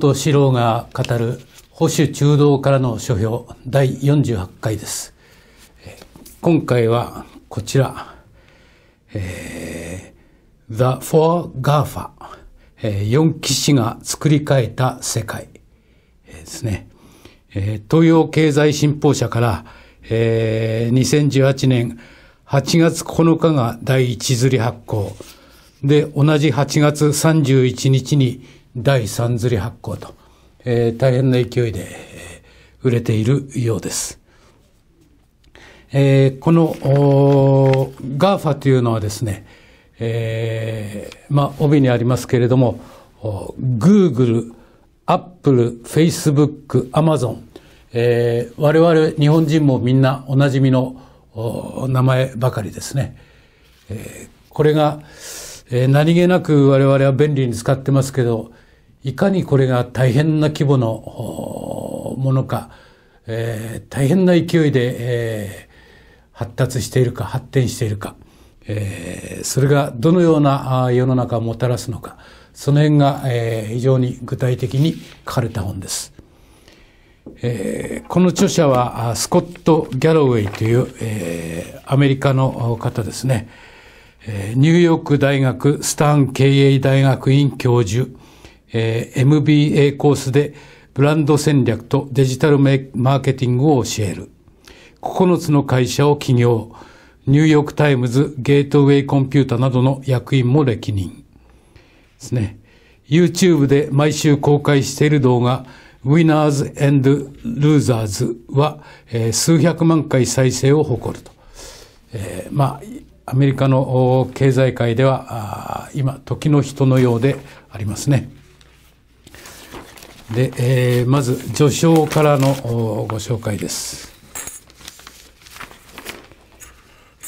と史郎が語る保守中道からの書評第48回です。今回はこちら、えー、The Four GAFA、えー、4騎士が作り変えた世界、えー、ですね、えー。東洋経済新報社から、えー、2018年8月9日が第一釣り発行、で、同じ8月31日に第三釣り発行と、えー、大変な勢いで、えー、売れているようです。えー、この GAFA というのはですね、えー、まあ帯にありますけれども、Google、Apple、Facebook、Amazon、えー、我々日本人もみんなおなじみの名前ばかりですね。えー、これが、えー、何気なく我々は便利に使ってますけど、いかにこれが大変な規模のものか、えー、大変な勢いで、えー、発達しているか発展しているか、えー、それがどのような世の中をもたらすのか、その辺が、えー、非常に具体的に書かれた本です。えー、この著者はスコット・ギャロウェイという、えー、アメリカの方ですね。えニューヨーク大学スタン経営大学院教授、えー、MBA コースでブランド戦略とデジタルマーケティングを教える。9つの会社を起業。ニューヨークタイムズ、ゲートウェイコンピュータなどの役員も歴任。ですね。YouTube で毎週公開している動画、Winners and Losers は、えー、数百万回再生を誇ると。えー、まあ、アメリカの経済界では今時の人のようでありますね。で、えー、まず序章からのご紹介です、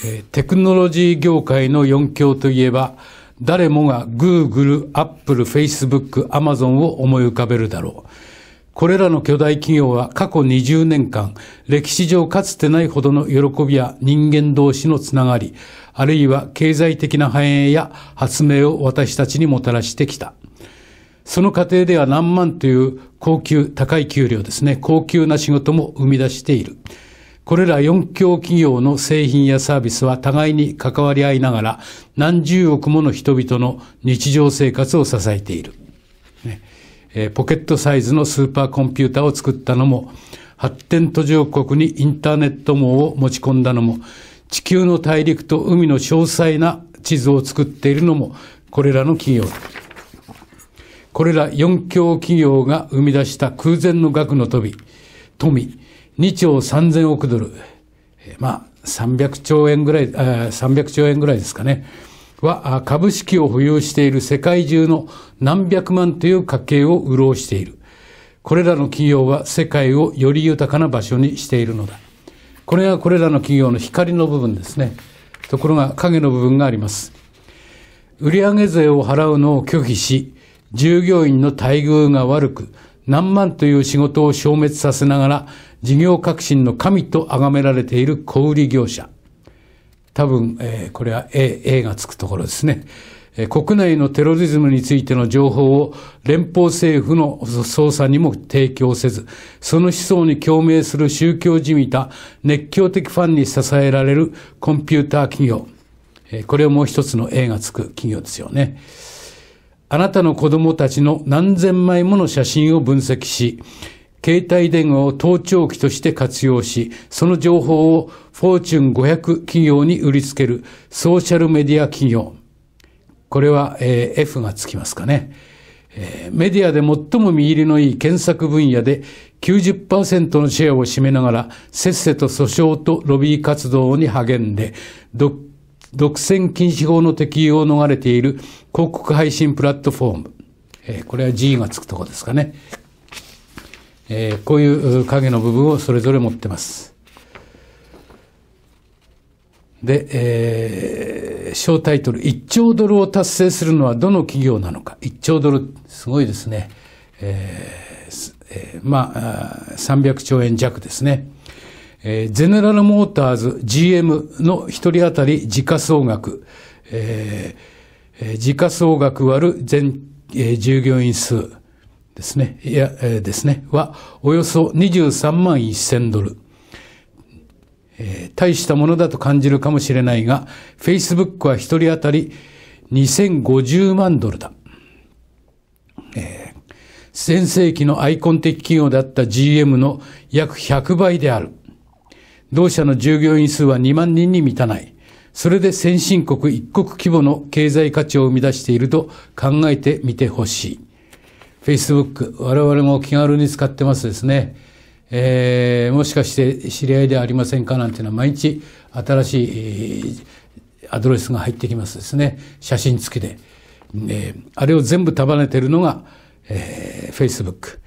えー、テクノロジー業界の4強といえば誰もが Google、Apple、Facebook、Amazon を思い浮かべるだろう。これらの巨大企業は過去20年間、歴史上かつてないほどの喜びや人間同士のつながり、あるいは経済的な繁栄や発明を私たちにもたらしてきた。その過程では何万という高級、高い給料ですね、高級な仕事も生み出している。これら4強企業の製品やサービスは互いに関わり合いながら何十億もの人々の日常生活を支えている。えー、ポケットサイズのスーパーコンピューターを作ったのも、発展途上国にインターネット網を持ち込んだのも、地球の大陸と海の詳細な地図を作っているのも、これらの企業。これら4強企業が生み出した空前の額の飛び、富、2兆3000億ドル、まあ、300兆円ぐらい、300兆円ぐらいですかね。は株式を保有している世界中の何百万という家計を潤している。これらの企業は世界をより豊かな場所にしているのだ。これがこれらの企業の光の部分ですね。ところが影の部分があります。売上税を払うのを拒否し、従業員の待遇が悪く、何万という仕事を消滅させながら、事業革新の神と崇められている小売業者。多分、えー、これは A, A がつくところですね。国内のテロリズムについての情報を連邦政府の捜査にも提供せず、その思想に共鳴する宗教じみた熱狂的ファンに支えられるコンピューター企業。これをもう一つの A がつく企業ですよね。あなたの子供たちの何千枚もの写真を分析し、携帯電話を盗聴器として活用し、その情報をフォーチュン500企業に売りつけるソーシャルメディア企業。これは、えー、F がつきますかね。えー、メディアで最も見入りのいい検索分野で90%のシェアを占めながら、せっせと訴訟とロビー活動に励んで、独占禁止法の適用を逃れている広告配信プラットフォーム。えー、これは G がつくとこですかね。えー、こういう影の部分をそれぞれ持ってます。で、えー、小タイトル、1兆ドルを達成するのはどの企業なのか。1兆ドル、すごいですね。えー、えー、まあ、300兆円弱ですね。えー、ゼネラルモーターズ GM の1人当たり時価総額、えー、時価総額割る全、えー、従業員数、ですね、いや、えー、ですね、は、およそ23万1000ドル。えー、大したものだと感じるかもしれないが、Facebook は1人当たり2050万ドルだ。えー、前世紀のアイコン的企業だった GM の約100倍である。同社の従業員数は2万人に満たない。それで先進国一国規模の経済価値を生み出していると考えてみてほしい。Facebook、我々も気軽に使ってますですね。えー、もしかして知り合いではありませんかなんていうのは毎日新しい、えー、アドレスが入ってきますですね。写真付きで。えー、あれを全部束ねてるのが、えー、Facebook。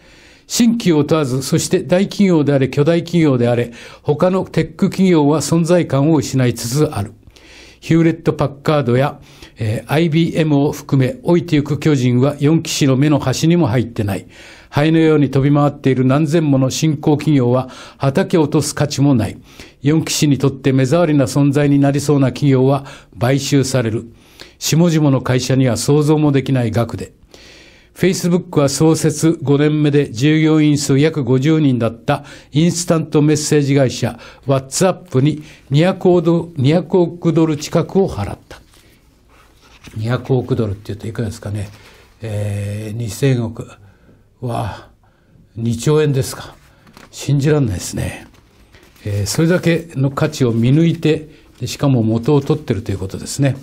新規を問わず、そして大企業であれ、巨大企業であれ、他のテック企業は存在感を失いつつある。ヒューレット・パッカードや、えー、IBM を含め置いてゆく巨人は4騎士の目の端にも入ってない。灰のように飛び回っている何千もの新興企業は畑を落とす価値もない。四騎士にとって目障りな存在になりそうな企業は買収される。下々の会社には想像もできない額で。Facebook は創設5年目で従業員数約50人だったインスタントメッセージ会社 WhatsApp に200億ドル近くを払った。200億ドルって言うといくらですかね。えー、2000億は2兆円ですか。信じられないですね。えー、それだけの価値を見抜いて、しかも元を取ってるということですね。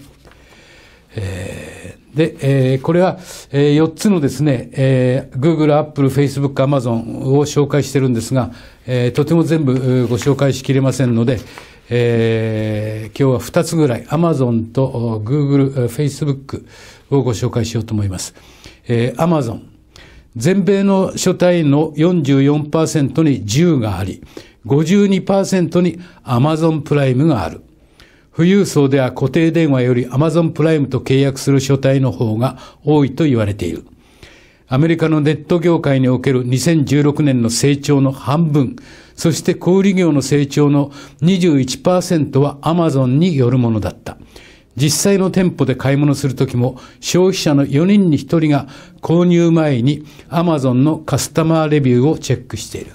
えーで、えー、これは、えー、4つのですね、えー、Google、Apple、Facebook、Amazon を紹介してるんですが、えー、とても全部ご紹介しきれませんので、えー、今日は2つぐらい、Amazon と Google、Facebook をご紹介しようと思います。えー、Amazon。全米の書体の44%に10があり、52%に Amazon プライムがある。富裕層では固定電話より Amazon プライムと契約する所帯の方が多いと言われている。アメリカのネット業界における2016年の成長の半分、そして小売業の成長の21%は Amazon によるものだった。実際の店舗で買い物するときも消費者の4人に1人が購入前に Amazon のカスタマーレビューをチェックしている。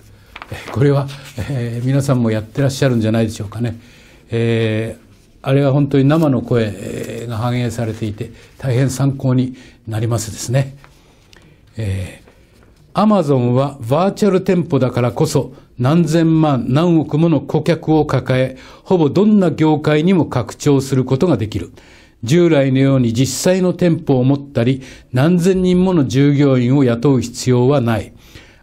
これは、えー、皆さんもやってらっしゃるんじゃないでしょうかね。えーあれは本当に生の声が反映されていて、大変参考になりますですね。えー、アマゾンはバーチャル店舗だからこそ、何千万、何億もの顧客を抱え、ほぼどんな業界にも拡張することができる。従来のように実際の店舗を持ったり、何千人もの従業員を雇う必要はない。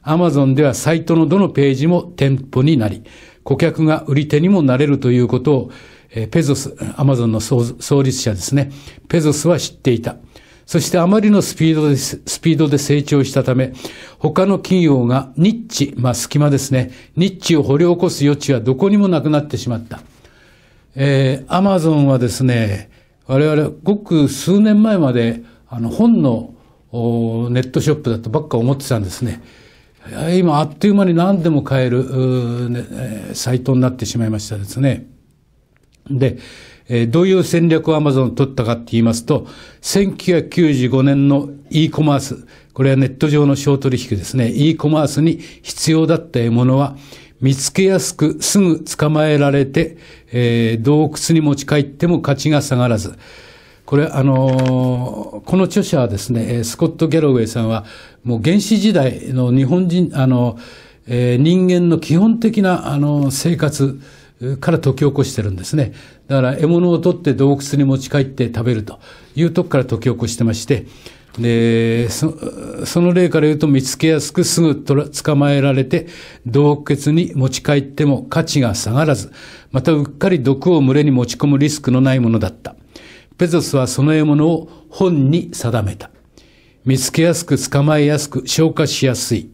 アマゾンではサイトのどのページも店舗になり、顧客が売り手にもなれるということをえペゾス、アマゾンの創立者ですね、ペゾスは知っていた。そしてあまりのスピードで、スピードで成長したため、他の企業がニッチ、まあ隙間ですね、ニッチを掘り起こす余地はどこにもなくなってしまった。えー、アマゾンはですね、我々ごく数年前まで、あの本のネットショップだとばっか思ってたんですね。今あっという間に何でも買える、ね、サイトになってしまいましたですね。で、えどういう戦略をアマゾン取ったかって言いますと、1995年の e コマース、これはネット上の小取引ですね、e コマースに必要だった獲物は、見つけやすくすぐ捕まえられて、えー、洞窟に持ち帰っても価値が下がらず。これ、あのー、この著者はですね、スコット・ギャロウェイさんは、もう原始時代の日本人、あの、えー、人間の基本的な、あの、生活、から解き起こしてるんですね。だから獲物を取って洞窟に持ち帰って食べるというとこから解き起こしてまして、で、そその例から言うと見つけやすくすぐ捕まえられて、洞穴に持ち帰っても価値が下がらず、またうっかり毒を群れに持ち込むリスクのないものだった。ペゾスはその獲物を本に定めた。見つけやすく捕まえやすく消化しやすい。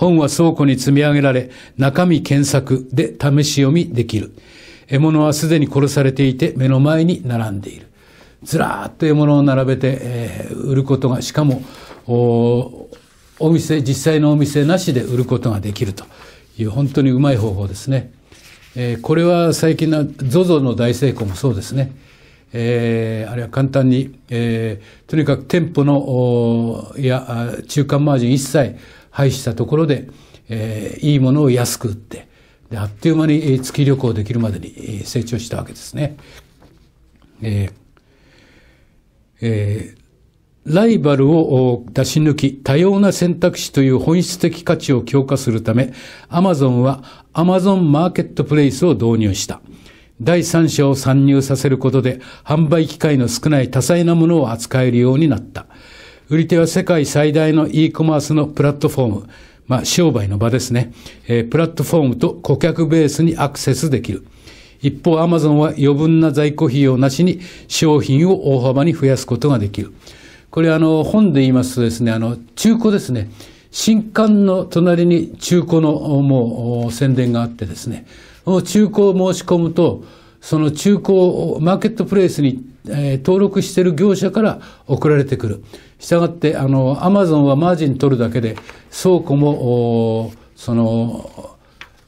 本は倉庫に積み上げられ、中身検索で試し読みできる。獲物はすでに殺されていて目の前に並んでいる。ずらーっと獲物を並べて、えー、売ることが、しかも、おお店、実際のお店なしで売ることができるという、本当にうまい方法ですね。えー、これは最近の ZOZO の大成功もそうですね。えー、あるいは簡単に、えー、とにかく店舗の、いや、中間マージン一切廃したところで、えー、いいものを安く売って、であっという間に月旅行できるまでに成長したわけですね。えーえー、ライバルを出し抜き、多様な選択肢という本質的価値を強化するため、アマゾンはアマゾンマーケットプレイスを導入した。第三者を参入させることで、販売機会の少ない多彩なものを扱えるようになった。売り手は世界最大の e コマースのプラットフォーム、まあ、商売の場ですね、えー、プラットフォームと顧客ベースにアクセスできる。一方、アマゾンは余分な在庫費用なしに商品を大幅に増やすことができる。これ、あの、本で言いますとですね、あの、中古ですね。新刊の隣に中古のもう宣伝があってですね、中古を申し込むと、その中古をマーケットプレイスに行っえー、登録している業者から送られてくる。したがって、あの、アマゾンはマージン取るだけで、倉庫も、その、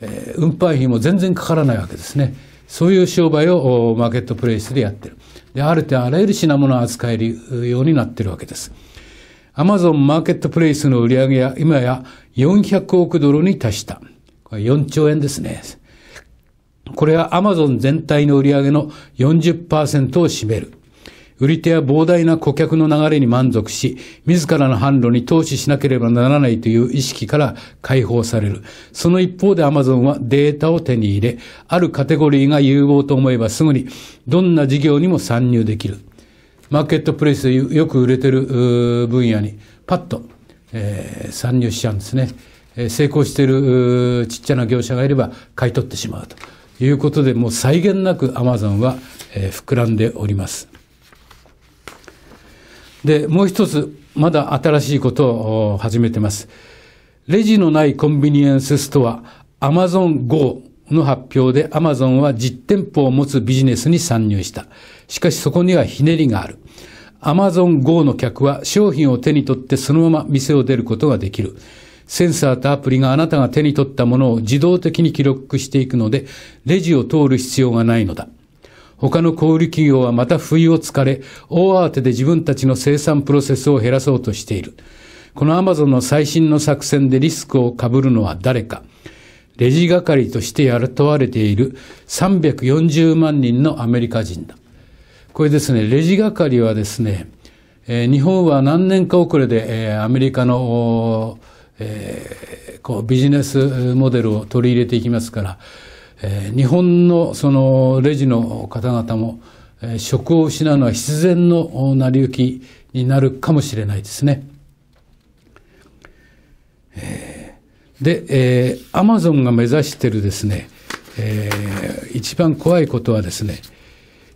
えー、運搬費も全然かからないわけですね。そういう商売をマーケットプレイスでやってる。で、ある点あらゆる品物を扱えるようになってるわけです。アマゾンマーケットプレイスの売り上げは今や400億ドルに達した。これ4兆円ですね。これはアマゾン全体の売り上げの40%を占める。売り手は膨大な顧客の流れに満足し、自らの販路に投資しなければならないという意識から解放される。その一方でアマゾンはデータを手に入れ、あるカテゴリーが融合と思えばすぐにどんな事業にも参入できる。マーケットプレイスでよく売れてる分野にパッと、えー、参入しちゃうんですね。成功しているちっちゃな業者がいれば買い取ってしまうと。いうことで、もう際限なくアマゾンは、えー、膨らんでおります。で、もう一つ、まだ新しいことを始めてます。レジのないコンビニエンスストア、アマゾン GO の発表でアマゾンは実店舗を持つビジネスに参入した。しかしそこにはひねりがある。アマゾン GO の客は商品を手に取ってそのまま店を出ることができる。センサーとアプリがあなたが手に取ったものを自動的に記録していくので、レジを通る必要がないのだ。他の小売企業はまた不意をつかれ、大慌てで自分たちの生産プロセスを減らそうとしている。このアマゾンの最新の作戦でリスクを被るのは誰か。レジ係として雇われている340万人のアメリカ人だ。これですね、レジ係はですね、えー、日本は何年か遅れで、えー、アメリカのえー、こうビジネスモデルを取り入れていきますから、えー、日本のそのレジの方々も、えー、職を失うのは必然の成り行きになるかもしれないですね。えー、で、えー、アマゾンが目指してるですね、えー、一番怖いことはですね、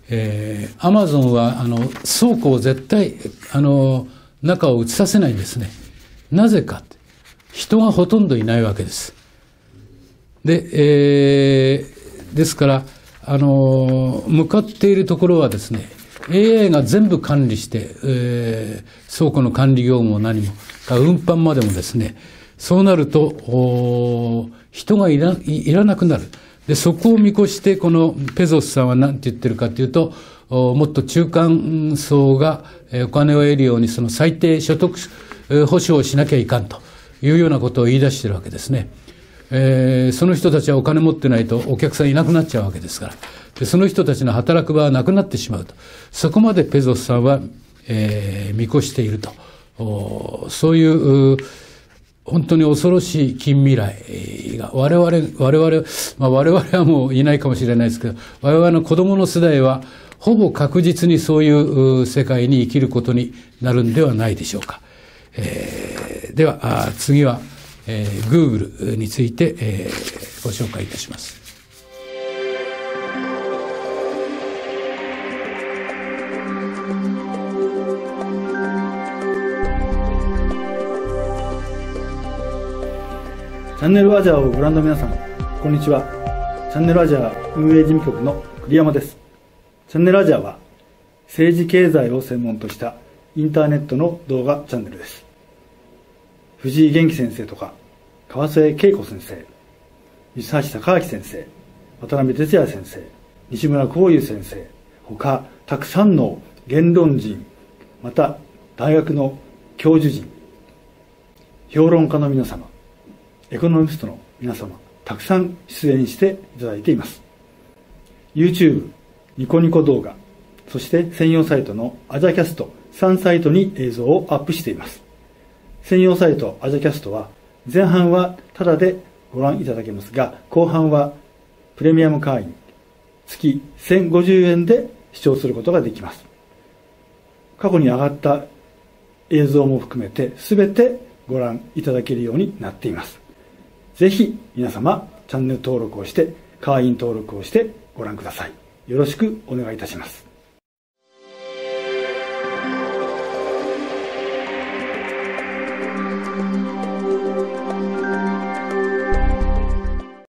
えー、アマゾンはあの倉庫を絶対あの中を移させないんですね。なぜかって人がほとんどいないわけです。で、えー、ですから、あのー、向かっているところはですね、AI が全部管理して、えー、倉庫の管理業務も何も、運搬までもですね、そうなると、人がいらいらなくなる。で、そこを見越して、このペゾスさんは何て言ってるかというと、もっと中間層がお金を得るように、その最低所得保障をしなきゃいかんと。いうようなことを言い出してるわけですね。えー、その人たちはお金持ってないとお客さんいなくなっちゃうわけですから。で、その人たちの働く場はなくなってしまうと。そこまでペゾスさんは、えー、見越していると。そういう本当に恐ろしい近未来が、我々、我々、まあ、我々はもういないかもしれないですけど、我々の子供の世代は、ほぼ確実にそういう世界に生きることになるんではないでしょうか。えーでは次は、えー、Google について、えー、ご紹介いたします。チャンネルアジアをご覧の皆さん、こんにちは。チャンネルアジア運営事務局の栗山です。チャンネルアジアは、政治経済を専門としたインターネットの動画チャンネルです。藤井元気先生とか川瀬恵子先生三橋隆明先生渡辺哲也先生西村幸雄先生他たくさんの言論人また大学の教授人評論家の皆様エコノミストの皆様たくさん出演していただいています YouTube ニコニコ動画そして専用サイトのアジャキャスト3サイトに映像をアップしています専用サイトアジャキャストは前半はタダでご覧いただけますが後半はプレミアム会員月1050円で視聴することができます過去に上がった映像も含めて全てご覧いただけるようになっていますぜひ皆様チャンネル登録をして会員登録をしてご覧くださいよろしくお願いいたします